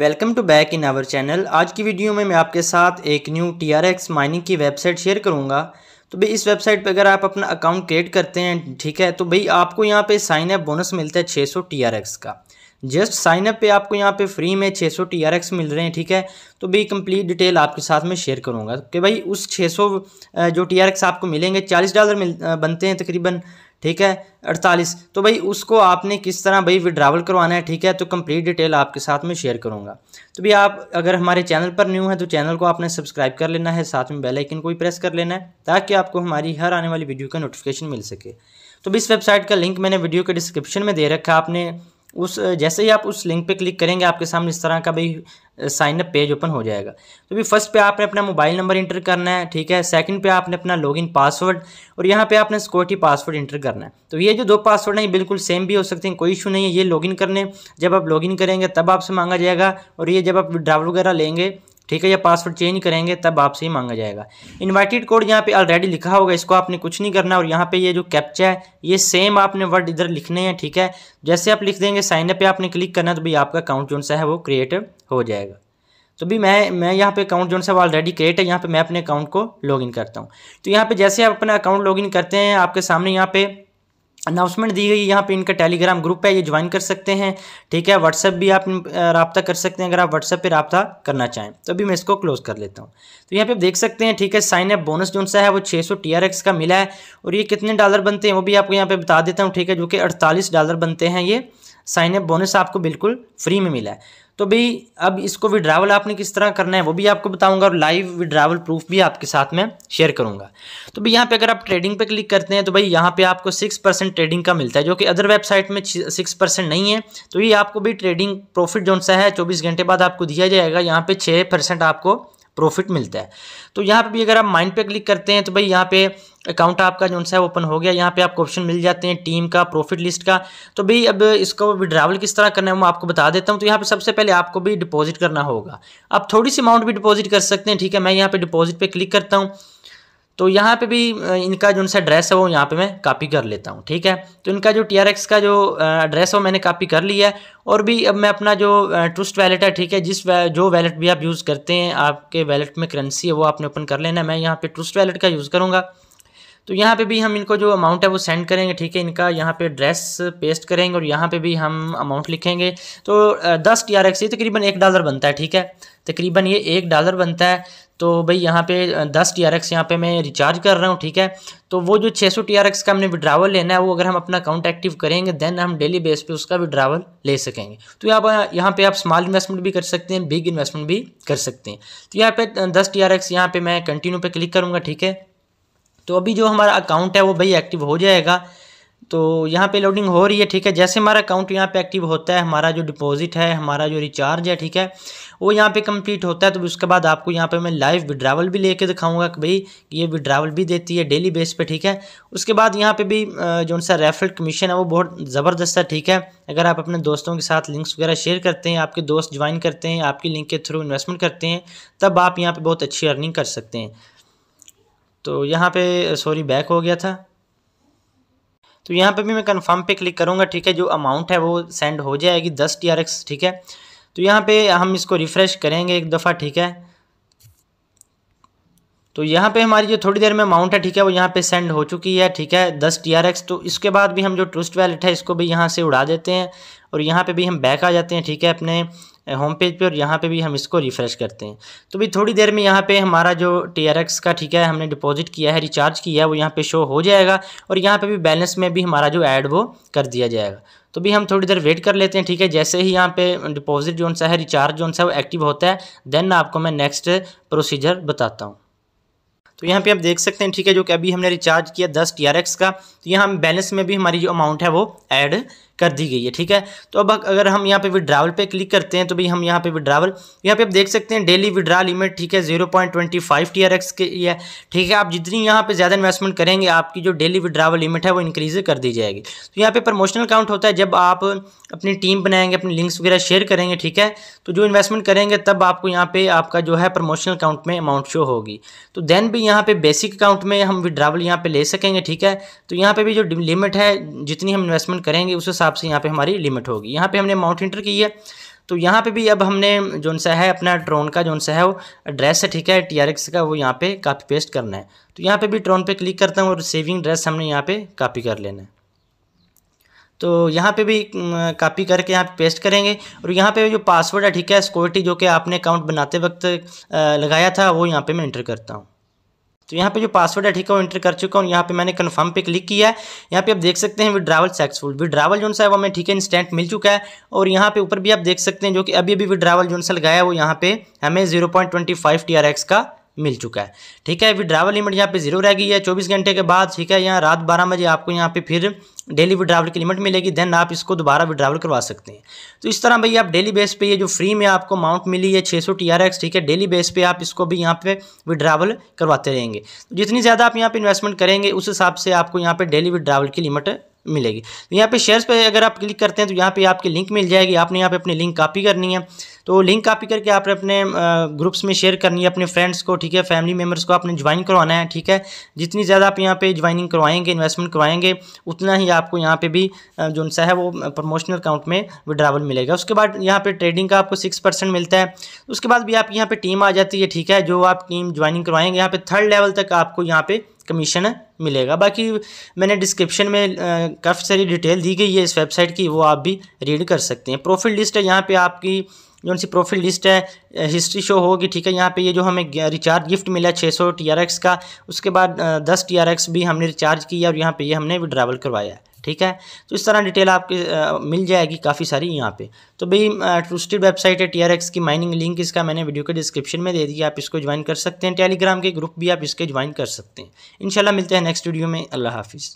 welcome to back in our channel आज की video में मैं आपके साथ एक new T R X mining की वेबसाइट शेयर करूंगा तो भाई इस वेबसाइट पर अगर आप अपना अकाउंट क्रिएट करते हैं ठीक है तो भाई आपको यहाँ पे साइन अप बोनस मिलता है 600 सौ टी आर एक्स का जस्ट साइन अप पे आपको यहाँ पे फ्री में 600 सौ टी आर एक्स मिल रहे हैं ठीक है तो भाई कंप्लीट डिटेल आपके साथ में शेयर करूँगा कि भाई उस सौ जो टी आर एक्स आपको मिलेंगे चालीस डॉलर मिल बनते हैं तकरीबन ठीक है अड़तालीस तो भाई उसको आपने किस तरह भाई विड्रावल करवाना है ठीक है तो कंप्लीट डिटेल आपके साथ में शेयर करूँगा तो भाई आप अगर हमारे चैनल पर न्यू हैं तो चैनल को आपने सब्सक्राइब कर लेना है साथ में बेल आइकन को भी प्रेस कर लेना है ताकि आपको हमारी हर आने वाली वीडियो का नोटिफिकेशन मिल सके तो भी इस वेबसाइट का लिंक मैंने वीडियो के डिस्क्रिप्शन में दे रखा है आपने उस जैसे ही आप उस लिंक पे क्लिक करेंगे आपके सामने इस तरह का भाई अप पेज ओपन हो जाएगा तो भी फर्स्ट पे आपने अपना मोबाइल नंबर इंटर करना है ठीक है सेकंड पे आपने अपना लॉगिन पासवर्ड और यहाँ पे आपने सिक्योरिटी पासवर्ड इंटर करना है तो ये जो दो पासवर्ड हैं ये बिल्कुल सेम भी हो सकते हैं कोई इशू नहीं है ये लॉगिन करने जब आप लॉगिन करेंगे तब आपसे मांगा जाएगा और ये जब आप ड्राइवर वगैरह लेंगे ठीक है या पासवर्ड चेंज करेंगे तब आपसे ही मांगा जाएगा इन्वाइटेड कोड यहाँ पे ऑलरेडी लिखा होगा इसको आपने कुछ नहीं करना और यहाँ पे ये जो कैप्चा है ये सेम आपने वर्ड इधर लिखने हैं ठीक है जैसे आप लिख देंगे साइनअप पे आपने क्लिक करना तो भाई आपका अकाउंट जो सा है वो क्रिएट हो जाएगा तो भी मैं मैं यहाँ पे अकाउंट जो है वो ऑलरेडी क्रिएट है यहाँ पे मैं अपने अकाउंट को लॉगिन करता हूँ तो यहाँ पे जैसे आप अपना अकाउंट लॉगिन करते हैं आपके सामने यहाँ पे अनाउंसमेंट दी गई यहाँ पे इनका टेलीग्राम ग्रुप है ये ज्वाइन कर सकते हैं ठीक है व्हाट्सअप भी आप रबता कर सकते हैं अगर आप व्हाट्सएप पे रबता करना चाहें तो अभी मैं इसको क्लोज कर लेता हूँ तो यहाँ पे आप देख सकते हैं ठीक है साइन अप बोनस जो सा है वो 600 सौ का मिला है और ये कितने डॉलर बनते हैं वो भी आपको यहाँ पर बता देता हूँ ठीक है जो कि अड़तालीस डॉलर बनते हैं ये साइन अप बोनस आपको बिल्कुल फ्री में मिला है तो भाई अब इसको विड्रावल आपने किस तरह करना है वो भी आपको बताऊंगा और लाइव विड्रावल प्रूफ भी आपके साथ में शेयर करूंगा तो भाई यहाँ पे अगर आप ट्रेडिंग पे क्लिक करते हैं तो भाई यहाँ पे आपको सिक्स परसेंट ट्रेडिंग का मिलता है जो कि अदर वेबसाइट में सिक्स परसेंट नहीं है तो ये आपको भी ट्रेडिंग प्रॉफिट जो सा है चौबीस घंटे बाद आपको दिया जाएगा यहाँ पे छः परसेंट आपको प्रॉफिट मिलता है तो यहाँ पे भी अगर आप माइंड पे क्लिक करते हैं तो भाई यहाँ पे अकाउंट आपका जो सा ओपन हो गया यहाँ पे आपको ऑप्शन मिल जाते हैं टीम का प्रॉफिट लिस्ट का तो भाई अब इसको विड्रावल किस तरह करना है मैं आपको बता देता हूँ तो यहाँ पे सबसे पहले आपको भी डिपॉजिट करना होगा आप थोड़ी सी अमाउंट भी डिपॉजिट कर सकते हैं ठीक है मैं यहाँ पर डिपॉजिट पर क्लिक करता हूँ तो यहाँ पे भी इनका जो उनसे ड्रेस है वो यहाँ पे मैं कॉपी कर लेता हूँ ठीक है तो इनका जो टी का जो एड्रेस है वो मैंने कॉपी कर लिया है और भी अब मैं अपना जो ट्रस्ट वैलेट है ठीक है जिस जो वैलेट भी आप यूज़ करते हैं आपके वैलेट में करेंसी है वो आपने ओपन कर लेना मैं यहाँ पर ट्रस्ट वैलेट का यूज़ करूँगा तो यहाँ पर भी हम इनको जो अमाउंट है वो सेंड करेंगे ठीक है इनका यहाँ पर ड्रेस पेस्ट करेंगे और यहाँ पर भी हम अमाउंट लिखेंगे तो दस टी आर एक्स ये तकरीबन एक डॉलर बनता है ठीक है तकरीबन ये एक डॉलर बनता है तो भाई यहाँ पे दस टी आर एक्स यहाँ पर मैं रिचार्ज कर रहा हूँ ठीक है तो वो जो छः सौ टी आर एक्स का हमने विड्रावल लेना है वो अगर हम अपना अकाउंट एक्टिव करेंगे देन हम डेली बेस पे उसका विड्रावल ले सकेंगे तो यहाँ पर यहाँ पर आप स्मॉल इन्वेस्टमेंट भी कर सकते हैं बिग इन्वेस्टमेंट भी कर सकते हैं तो यहाँ पे दस टी आर एक्स यहाँ पर मैं कंटिन्यू पर क्लिक करूँगा ठीक है तो अभी जो हमारा अकाउंट है वो भाई एक्टिव हो जाएगा तो यहाँ पे लोडिंग हो रही है ठीक है जैसे हमारा अकाउंट यहाँ पे एक्टिव होता है हमारा जो डिपॉजिट है हमारा जो रिचार्ज है ठीक है वो यहाँ पे कंप्लीट होता है तो उसके बाद आपको यहाँ पे मैं लाइव विड्रावल भी लेके दिखाऊंगा कि भाई ये विड्रावल भी देती है डेली बेस पे ठीक है उसके बाद यहाँ पे भी जो सा रेफरल कमीशन है वो बहुत ज़बरदस्त है ठीक है अगर आप अपने दोस्तों के साथ लिंक्स वगैरह शेयर करते हैं आपके दोस्त ज्वाइन करते हैं आपकी लिंक के थ्रू इन्वेस्टमेंट करते हैं तब आप यहाँ पर बहुत अच्छी अर्निंग कर सकते हैं तो यहाँ पर सॉरी बैक हो गया था तो यहाँ पे भी मैं कंफर्म पे क्लिक करूँगा ठीक है जो अमाउंट है वो सेंड हो जाएगी दस टी ठीक है तो यहाँ पे हम इसको रिफ़्रेश करेंगे एक दफ़ा ठीक है तो यहाँ पे हमारी जो थोड़ी देर में अमाउंट है ठीक है वो यहाँ पे सेंड हो चुकी है ठीक है दस टी आर एक्स तो इसके बाद भी हम जो ट्रस्ट वैलेट है इसको भी यहाँ से उड़ा देते हैं और यहाँ पे भी हम बैक आ जाते हैं ठीक है अपने होम पेज पे और यहाँ पे भी हम इसको रिफ़्रेश करते हैं तो भी थोड़ी देर में यहाँ पे हमारा जो टी का ठीक है हमने डिपॉजिट किया है रिचार्ज किया है वो यहाँ पे शो हो जाएगा और यहाँ पे भी बैलेंस में भी हमारा जो ऐड वो कर दिया जाएगा तो भी हम थोड़ी देर वेट कर लेते हैं ठीक है जैसे ही यहाँ पे डिपॉजिट जोन सा है रिचार्ज जोन सा वो एक्टिव होता है देन आपको मैं नेक्स्ट प्रोसीजर बताता हूँ तो यहाँ पे आप देख सकते हैं ठीक है जो कि अभी हमने रिचार्ज किया दस टी का तो यहाँ हम बैलेंस में भी हमारी जो अमाउंट है वो ऐड कर दी गई है ठीक है तो अब अगर हम यहाँ पे विड्रावल पे क्लिक करते हैं तो भाई हम यहाँ पे विड्रावल यहाँ पे आप देख सकते हैं डेली विड्रा लिमिट ठीक है zero point twenty five T R X के ठीक है आप जितनी यहाँ पे ज़्यादा इन्वेस्टमेंट करेंगे आपकी जो डेली विड्रावल लिमिट है वो इंक्रीज कर दी जाएगी तो यहाँ पे प्रमोशनल अकाउंट होता है जब आप अपनी टीम बनाएंगे अपनी लिंक्स वगैरह शेयर करेंगे ठीक है तो जो इन्वेस्टमेंट करेंगे तब आपको यहाँ पे आपका जो है प्रमोशनल अकाउंट में अमाउंट शो होगी तो देन भी यहाँ पे बेसिक अकाउंट में हम विड्रावल यहाँ पे ले सकेंगे ठीक है तो यहाँ पे भी जो लिमिट है जितनी हम इन्वेस्टमेंट करेंगे उस हिसाब से यहाँ पे हमारी लिमिट होगी यहाँ पे हमने अमाउंट इंटर की है तो यहाँ पे भी अब हमने जो सा है अपना ट्रोन का जो सा है वो एड्रेस है ठीक है टी का वो यहाँ पे कापी पेस्ट करना है तो यहाँ पे भी ट्रोन पे क्लिक करता हूँ और सेविंग एड्रेस हमने यहाँ पे कापी कर लेना है तो यहाँ पे भी कॉपी करके यहाँ पे पेस्ट करेंगे और यहाँ पे जो पासवर्ड है ठीक है सिक्योरिटी जो कि आपने अकाउंट बनाते वक्त लगाया था वो यहाँ पे मैं इंटर करता हूँ तो यहाँ पे जो पासवर्ड है ठीक है वो एंटर कर चुका हूँ यहाँ पे मैंने कन्फर्म पे क्लिक किया है यहाँ पे आप देख सकते हैं विड्रावल सक्सेसफुल विड्रावल जो है वो हमें ठीक है इंस्टेंट मिल चुका है और यहाँ पे ऊपर भी आप देख सकते हैं जो कि अभी अभी विड्रावल जो लगाया है वो यहाँ पे हमें zero point twenty five T R X का मिल चुका है ठीक है विड्रावल लिमिट यहाँ पे जीरो रह गई है चौबीस घंटे के बाद ठीक है यहाँ रात बारह बजे आपको यहाँ पे फिर डेली विड्रावल की लिमिट मिलेगी देन आप इसको दोबारा विड्रावल करवा सकते हैं तो इस तरह भाई आप डेली बेस पे ये जो फ्री में आपको अमाउंट मिली है 600 सौ ठीक है डेली बेस पे आप इसको भी यहाँ पे विड्रावल करवाते रहेंगे तो जितनी ज़्यादा आप यहाँ पर इन्वेस्टमेंट करेंगे उस हिसाब से आपको यहाँ पे डेली विड्रावल की लिमिट मिलेगी तो यहाँ पे शेयर्स पे अगर आप क्लिक करते हैं तो यहाँ पे आपकी लिंक मिल जाएगी आपने यहाँ पे अपनी लिंक कॉपी करनी है तो लिंक कॉपी करके आपने अपने ग्रुप्स में शेयर करनी है अपने फ्रेंड्स को ठीक है फैमिली मेम्बर्स को आपने ज्वाइन करवाना है ठीक है जितनी ज़्यादा आप यहाँ पे ज्वाइनिंग करवाएंगे इन्वेस्टमेंट करवाएंगे उतना ही आपको यहाँ पे भी जो सा है वो प्रमोशनल अकाउंट में विड्रावल मिलेगा उसके बाद यहाँ पे ट्रेडिंग का आपको सिक्स परसेंट मिलता है उसके बाद भी आपकी यहाँ पर टीम आ जाती है ठीक है जो आप टीम ज्वाइनिंग करवाएंगे यहाँ पर थर्ड लेवल तक आपको यहाँ पर कमीशन मिलेगा बाकी मैंने डिस्क्रिप्शन में काफ़ी सारी डिटेल दी गई है इस वेबसाइट की वो आप भी रीड कर सकते हैं प्रोफिट लिस्ट है यहाँ पे आपकी जो सी प्रोफिल लिस्ट है हिस्ट्री शो होगी ठीक है यहाँ पे ये जो हमें रिचार्ज गिफ्ट मिला छः सौ टी का उसके बाद दस टी भी हमने रिचार्ज किया और यहाँ पे ये हमने विड्रावल करवाया है ठीक है तो इस तरह डिटेल आपके आ, मिल जाएगी काफ़ी सारी यहाँ पे तो भाई ट्रूस्टेड वेबसाइट है टीआरएक्स की माइनिंग लिंक इसका मैंने वीडियो के डिस्क्रिप्शन में दे दिया आप इसको ज्वाइन कर सकते हैं टेलीग्राम के ग्रुप भी आप इसके ज्वाइन कर सकते हैं इनशाला मिलते हैं नेक्स्ट वीडियो में अल्लाह हाफिज़